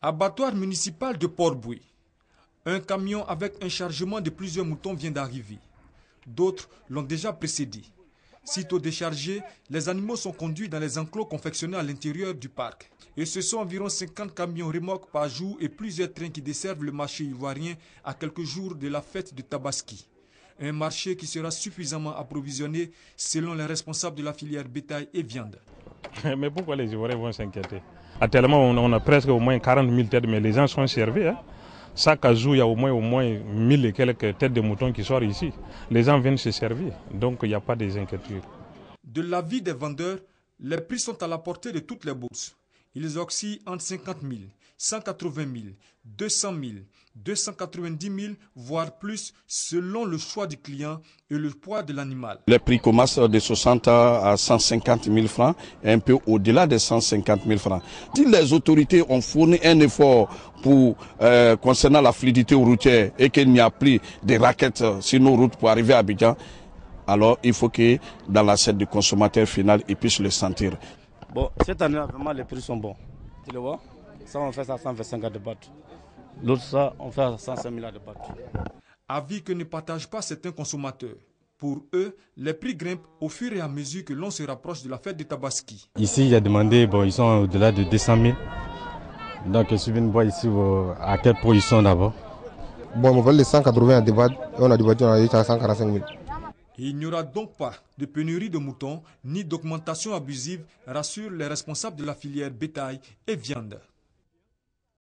Abattoir municipal de port Un camion avec un chargement de plusieurs moutons vient d'arriver. D'autres l'ont déjà précédé. Sitôt déchargés, les animaux sont conduits dans les enclos confectionnés à l'intérieur du parc. Et ce sont environ 50 camions remorques par jour et plusieurs trains qui desservent le marché ivoirien à quelques jours de la fête de Tabaski. Un marché qui sera suffisamment approvisionné selon les responsables de la filière bétail et viande. mais pourquoi les Ivoiriens vont s'inquiéter Actuellement, on, a presque au moins 40 000 têtes, mais les gens sont servis. Hein. Chaque jour, il y a au moins, au moins et quelques têtes de moutons qui sortent ici. Les gens viennent se servir, donc il n'y a pas des inquiétudes. De l'avis des vendeurs, les prix sont à la portée de toutes les bourses ils oscillent entre 50 000, 180 000, 200 000, 290 000, voire plus, selon le choix du client et le poids de l'animal. Les prix commencent de 60 à 150 000 francs, un peu au-delà des 150 000 francs. Si les autorités ont fourni un effort pour euh, concernant la fluidité routière et qu'il n'y a plus des raquettes sur nos routes pour arriver à Abidjan, alors il faut que dans l'assiette du consommateur final, ils puissent le sentir. Bon, cette année, vraiment, les prix sont bons. Tu le vois Ça, on fait ça à 125 de débattre. L'autre, ça, on fait à 105 000 de débattre. Avis que ne partagent pas certains consommateurs. Pour eux, les prix grimpent au fur et à mesure que l'on se rapproche de la fête de Tabaski. Ici, il y a demandé, bon, ils sont au-delà de 200 000. Donc, je suis venu voir ici à quelle position d'abord. Bon, on va les 180 à débattre. On a débattu, on a eu à 145 000. Il n'y aura donc pas de pénurie de moutons ni d'augmentation abusive, rassurent les responsables de la filière bétail et viande.